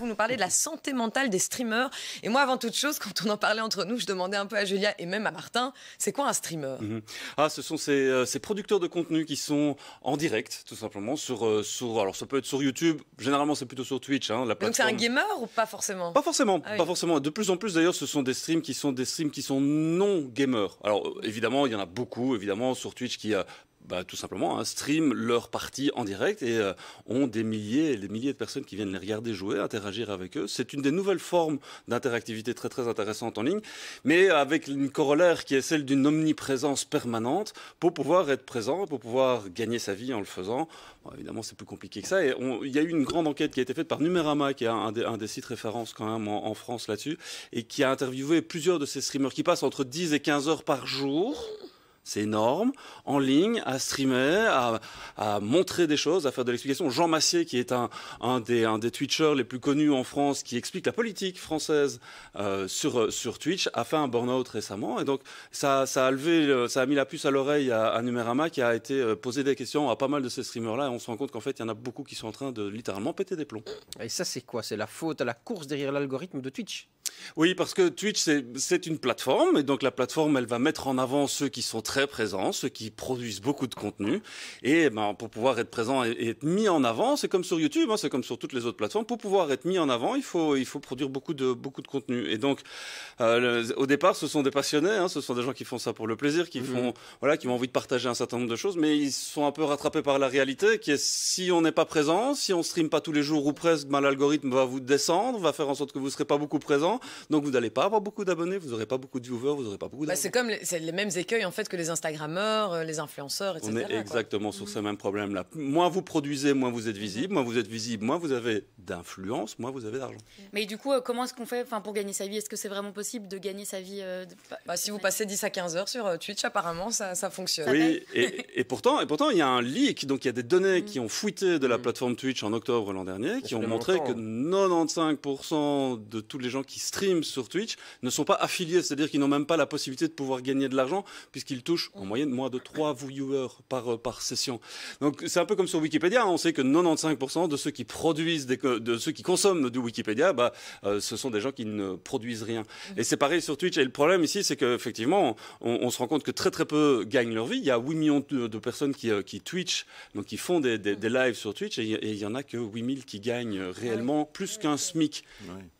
Vous nous parlez de la santé mentale des streamers. Et moi, avant toute chose, quand on en parlait entre nous, je demandais un peu à Julia et même à Martin, c'est quoi un streamer mhm. Ah, ce sont euh, ces, producteurs de contenu qui sont en direct, tout simplement, sur, euh, sur alors ça peut être sur YouTube, généralement c'est plutôt sur Twitch. Hein, la Donc c'est un gamer ou pas forcément Pas forcément, ah pas forcément. De plus en plus d'ailleurs, ce sont des streams qui sont des streams qui sont non gamers. Alors euh, évidemment, il y en a beaucoup, évidemment, sur Twitch qui a bah, tout simplement, hein, stream leur partie en direct et euh, ont des milliers et des milliers de personnes qui viennent les regarder jouer, interagir avec eux. C'est une des nouvelles formes d'interactivité très très intéressante en ligne, mais avec une corollaire qui est celle d'une omniprésence permanente pour pouvoir être présent, pour pouvoir gagner sa vie en le faisant. évidemment, c'est plus compliqué que ça. Et il y a eu une grande enquête qui a été faite par Numérama, qui est un des, un des sites références quand même en, en France là-dessus, et qui a interviewé plusieurs de ces streamers qui passent entre 10 et 15 heures par jour c'est énorme, en ligne, à streamer, à, montrer des choses, à faire de l'explication. Jean Massier, qui est un, des, un des Twitchers les plus connus en France, qui explique la politique française euh, sur, euh, sur Twitch, a fait un burn-out récemment. Et donc, ça, ça, a levé, ça a mis la puce à l'oreille à, à Numérama, qui a été euh, posé des questions à pas mal de ces streamers-là. Et on se rend compte qu'en fait, il y en a beaucoup qui sont en train de littéralement péter des plombs. Et ça, c'est quoi C'est la faute à la course derrière l'algorithme de Twitch oui, parce que Twitch, c'est une plateforme, et donc la plateforme, elle va mettre en avant ceux qui sont très présents, ceux qui produisent beaucoup de contenu, et eh ben, pour pouvoir être présent et, être mis en avant, c'est comme sur YouTube, hein, c'est comme sur toutes les autres plateformes, pour pouvoir être mis en avant, il faut, il faut produire beaucoup de, beaucoup de contenu. Et donc, euh, au départ, ce sont des passionnés, hein, ce sont des gens qui font ça pour le plaisir, qui, mhm. voilà, qui ont envie de partager un certain nombre de choses, mais ils sont un peu rattrapés par la réalité, qui est si on n'est pas présent, si on stream pas tous les jours ou presque, ben, l'algorithme va vous descendre, va faire en sorte que vous ne serez pas beaucoup présent, donc vous n'allez pas avoir beaucoup d'abonnés, vous n'aurez pas beaucoup de viewers, vous n'aurez pas beaucoup bah, d'abonnés. c'est comme les, c'est les, mêmes écueils en fait que les Instagrammeurs, euh, les influenceurs, etc. On est exactement sur mhm. ce même problème-là. Moins vous produisez, moins vous êtes visible, moins vous êtes visible, moins vous avez d'influence, moins vous avez d'argent. Mais du coup, euh, comment est-ce qu'on fait pour gagner sa vie Est-ce que c'est vraiment possible de gagner sa vie euh, bah, Si vous passez 10 à 15 heures sur Twitch, apparemment, ça, fonctionne. Oui, et, pourtant, et pourtant, il y a un leak, donc il y a des données mm. qui ont fuité de la mm. plateforme Twitch en octobre l'an dernier, qui ont montré que 95% hein. de tous les gens qui Streams sur Twitch ne sont pas affiliés, c'est-à-dire qu'ils n'ont même pas la possibilité de pouvoir gagner de l'argent puisqu'ils touchent en moyenne moins de 3 viewers par, euh, par session. Donc c'est un peu comme sur Wikipédia, hein. on sait que 95% de ceux qui produisent, de ceux qui consomment du Wikipédia, bah, euh, ce sont des gens qui ne produisent rien. Et c'est pareil sur Twitch. Et le problème ici, c'est qu'effectivement, on, on, se rend compte que très très peu gagnent leur vie. Il y a 8 millions de, personnes euh, qui, Twitch, donc qui font des, des, lives sur Twitch, et il y, en a que 8000 qui gagnent ah réellement plus qu'un SMIC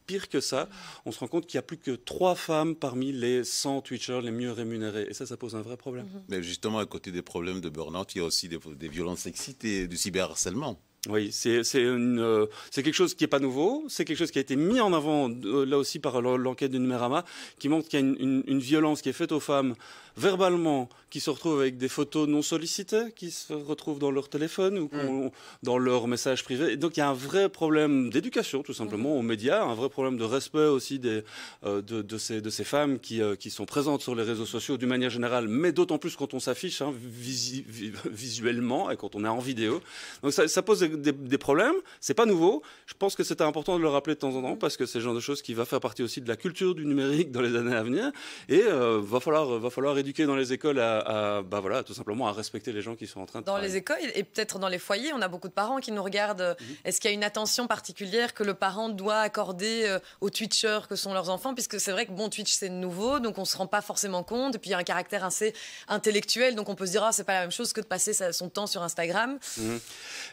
pire que ça, on se rend compte qu'il n'y a plus que trois femmes parmi les 100 Twitchers les mieux rémunérés. Et ça, ça pose un vrai problème. Mais justement, à côté des problèmes de burn-out, il y a aussi des, violences sexistes et du cyberharcèlement. Oui, euh, c'est quelque chose qui n'est pas nouveau, c'est quelque chose qui a été mis en avant euh, là aussi par l'enquête du Numérama, qui montre qu'il y a une, violence qui est faite aux femmes verbalement, qui se retrouvent avec des photos non sollicitées, qui se retrouvent dans leur téléphone ou mm. dans leur message privé. Et donc il y a un vrai problème d'éducation tout simplement mm-hmm. aux médias, un vrai problème de respect aussi des, euh, de, de, ces, de, ces, femmes qui, qui, sont présentes sur les réseaux sociaux d'une manière générale, mais d'autant plus quand on s'affiche hein, visuellement et quand on est en vidéo. Donc ça, ça pose des des, problèmes, c'est pas nouveau. Je pense que c'est important de le rappeler de temps en temps parce que c'est le genre de choses qui va faire partie aussi de la culture du numérique dans les années à venir. Et euh, va falloir, va falloir éduquer dans les écoles à, bah voilà, tout simplement à respecter les gens qui sont en train de. Dans les écoles et peut-être dans les foyers, on a beaucoup de parents qui nous regardent. Mhm. Est-ce qu'il y a une attention particulière que le parent doit accorder euh, aux Twitchers que sont leurs enfants Puisque c'est vrai que bon, Twitch c'est nouveau, donc on se rend pas forcément compte. Et puis il y a un caractère assez intellectuel, donc on peut se dire ah c'est pas la même chose que de passer son temps sur Instagram. Mhm.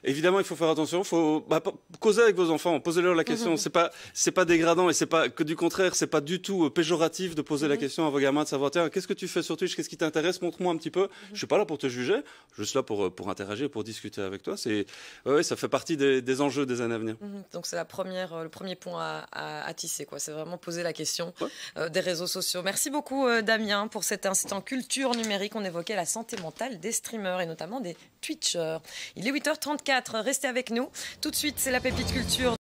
Évidemment il faut faire attention. Faut bah, causer avec vos enfants, posez-leur la question. Mhm. C'est pas c'est pas dégradant et c'est pas que du contraire, c'est pas du tout euh, péjoratif de poser la mhm. question à vos gamins de savoir tiens qu'est-ce que tu fais sur Twitch, qu'est-ce qui t'intéresse, montre-moi un petit peu. Mhm. Je suis pas là pour te juger, je suis là pour euh, pour interagir, pour discuter avec toi. C'est ça fait partie des, des, enjeux des années à venir. Donc c'est la première euh, le premier point à, tisser quoi. C'est vraiment poser la question des réseaux sociaux. Merci beaucoup Damien pour cet instant culture numérique. On évoquait la santé mentale des streamers et notamment des Twitchers. Il est 8h34 restez avec nous. Tout de suite, c'est la pépite culture.